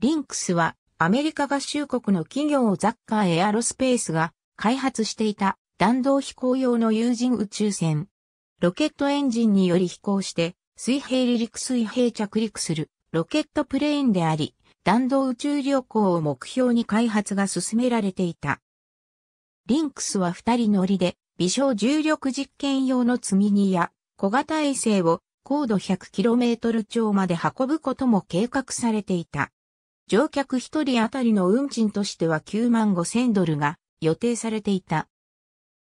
リンクスはアメリカ合衆国の企業ザッカーエアロスペースが開発していた弾道飛行用の有人宇宙船。ロケットエンジンにより飛行して水平離陸水平着陸するロケットプレーンであり、弾道宇宙旅行を目標に開発が進められていた。リンクスは二人乗りで微小重力実験用の積み荷や小型衛星を高度 100km 超まで運ぶことも計画されていた。乗客1人当たりの運賃としては9万5千ドルが予定されていた。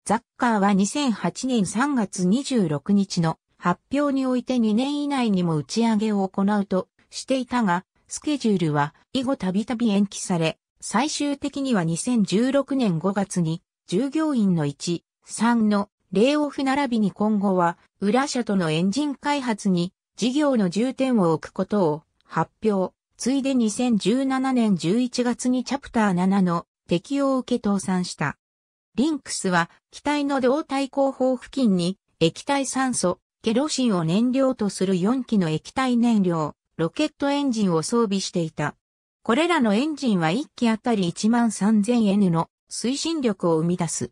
ザッカーは2008年3月26日の発表において2年以内にも打ち上げを行うとしていたが、スケジュールは以後たびたび延期され、最終的には2016年5月に従業員の1、3のレイオフ並びに今後は裏社とのエンジン開発に事業の重点を置くことを発表。ついで2017年11月にチャプター7の適用を受け倒産した。リンクスは機体の胴体後方付近に液体酸素、ケロシンを燃料とする4機の液体燃料、ロケットエンジンを装備していた。これらのエンジンは1機あたり 13000N の推進力を生み出す。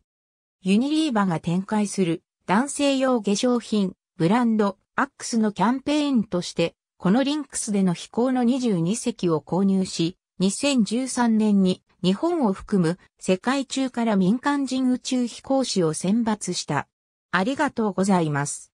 ユニリーバが展開する男性用化粧品、ブランド、アックスのキャンペーンとしてこのリンクスでの飛行の22隻を購入し、2013年に日本を含む世界中から民間人宇宙飛行士を選抜した。ありがとうございます。